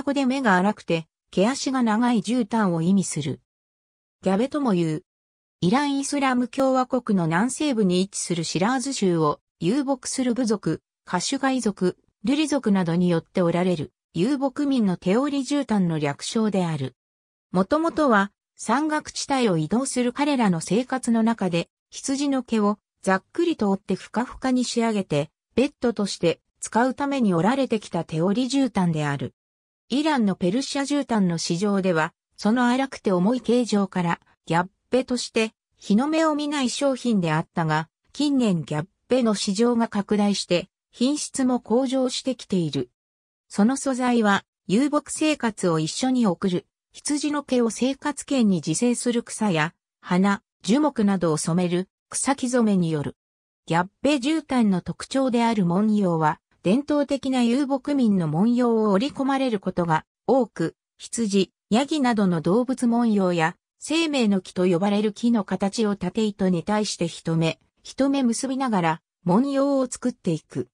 っ子で目が荒くて、毛足が長い絨毯を意味する。ギャベとも言う。イラン・イスラム共和国の南西部に位置するシラーズ州を遊牧する部族、カシュガイ族、ルリ族などによっておられる遊牧民の手織り絨毯の略称である。もともとは山岳地帯を移動する彼らの生活の中で羊の毛をざっくりと折ってふかふかに仕上げてベッドとして使うために折られてきた手織り絨毯である。イランのペルシャ絨毯の市場では、その荒くて重い形状から、ギャッペとして、日の目を見ない商品であったが、近年ギャッペの市場が拡大して、品質も向上してきている。その素材は、遊牧生活を一緒に送る、羊の毛を生活圏に自生する草や、花、樹木などを染める、草木染めによる。ギャッペ絨毯の特徴である文様は、伝統的な遊牧民の文様を織り込まれることが多く、羊、ヤギなどの動物文様や、生命の木と呼ばれる木の形を縦糸に対して一目、一目結びながら、文様を作っていく。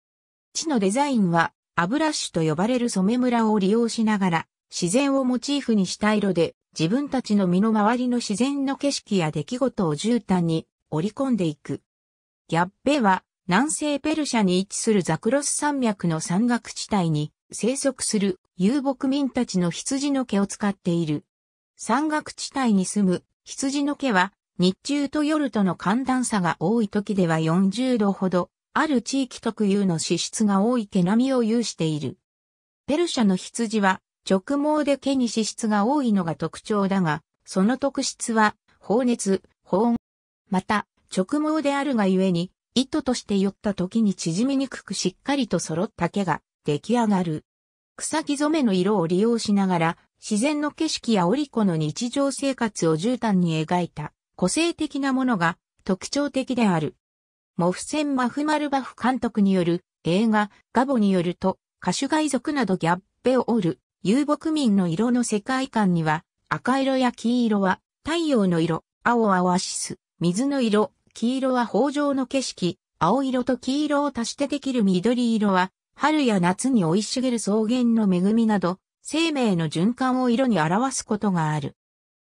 地のデザインは、アブラッシュと呼ばれる染め村を利用しながら、自然をモチーフにした色で、自分たちの身の回りの自然の景色や出来事を絨毯に織り込んでいく。ギャッベは、南西ペルシャに位置するザクロス山脈の山岳地帯に生息する遊牧民たちの羊の毛を使っている。山岳地帯に住む羊の毛は日中と夜との寒暖差が多い時では40度ほど、ある地域特有の脂質が多い毛並みを有している。ペルシャの羊は直毛で毛に脂質が多いのが特徴だが、その特質は、放熱、保温。また、直毛であるがゆえに、糸として寄った時に縮みにくくしっかりと揃った毛が出来上がる。草木染めの色を利用しながら、自然の景色や織子の日常生活を絨毯に描いた個性的なものが特徴的である。モフセン・マフマルバフ監督による映画ガボによると、歌手外族などギャッペを織る遊牧民の色の世界観には赤色や黄色は太陽の色、青アシス、水の色、黄色は豊穣の景色、青色と黄色を足してできる緑色は、春や夏に生い茂る草原の恵みなど、生命の循環を色に表すことがある。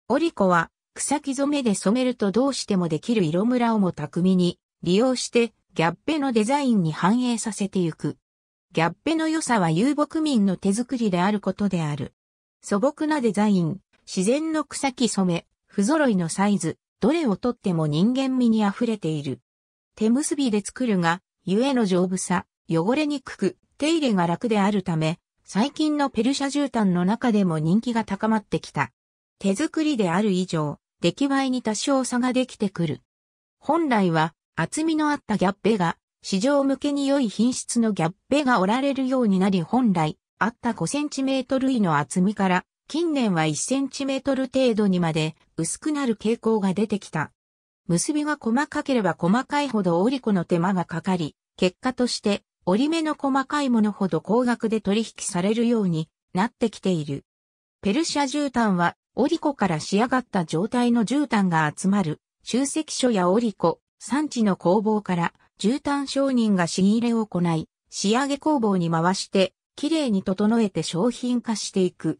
オリコは、草木染めで染めるとどうしてもできる色ムラをも巧みに利用して、ギャッペのデザインに反映させてゆく。ギャッペの良さは遊牧民の手作りであることである。素朴なデザイン、自然の草木染め、不揃いのサイズ、どれをとっても人間味に溢れている。手結びで作るが、ゆえの丈夫さ、汚れにくく、手入れが楽であるため、最近のペルシャ絨毯の中でも人気が高まってきた。手作りである以上、出来栄えに多少差ができてくる。本来は、厚みのあったギャッベが、市場向けに良い品質のギャッベがおられるようになり本来、あった 5cm 位の厚みから、近年は 1cm 程度にまで薄くなる傾向が出てきた。結びが細かければ細かいほど折り子の手間がかかり、結果として折り目の細かいものほど高額で取引されるようになってきている。ペルシャ絨毯は折り子から仕上がった状態の絨毯が集まる集積所や折り子、産地の工房から絨毯商人が仕入れを行い、仕上げ工房に回して綺麗に整えて商品化していく。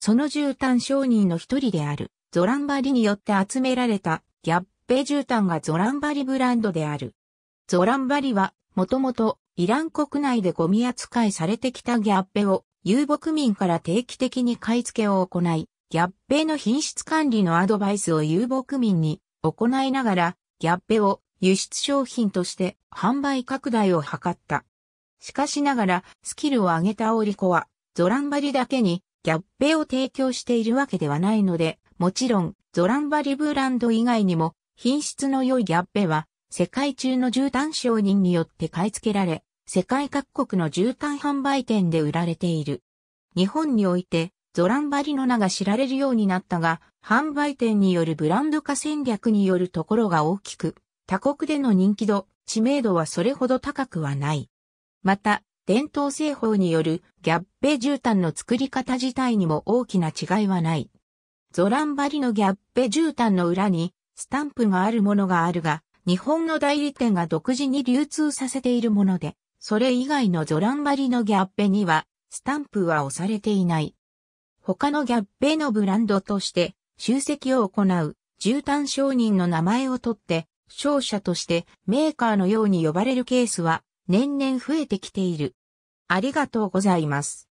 その絨毯商人の一人であるゾランバリによって集められたギャッペ絨毯がゾランバリブランドである。ゾランバリは、もともとイラン国内でゴミ扱いされてきたギャッペを遊牧民から定期的に買い付けを行い、ギャッペの品質管理のアドバイスを遊牧民に行いながら、ギャッペを輸出商品として販売拡大を図った。しかしながら、スキルを上げたオリコは、ゾランバリだけにギャッペを提供しているわけではないので、もちろん、ゾランバリブランド以外にも、品質の良いギャッベは、世界中の絨毯商人によって買い付けられ、世界各国の絨毯販売店で売られている。日本において、ゾランバリの名が知られるようになったが、販売店によるブランド化戦略によるところが大きく、他国での人気度、知名度はそれほど高くはない。また、伝統製法によるギャッベ絨毯の作り方自体にも大きな違いはない。ゾランバリのギャッペ絨毯の裏にスタンプがあるものがあるが、日本の代理店が独自に流通させているもので、それ以外のゾランバリのギャッペには、スタンプは押されていない。他のギャッペのブランドとして、集積を行う、絨毯商人の名前を取って、商社としてメーカーのように呼ばれるケースは、年々増えてきている。ありがとうございます。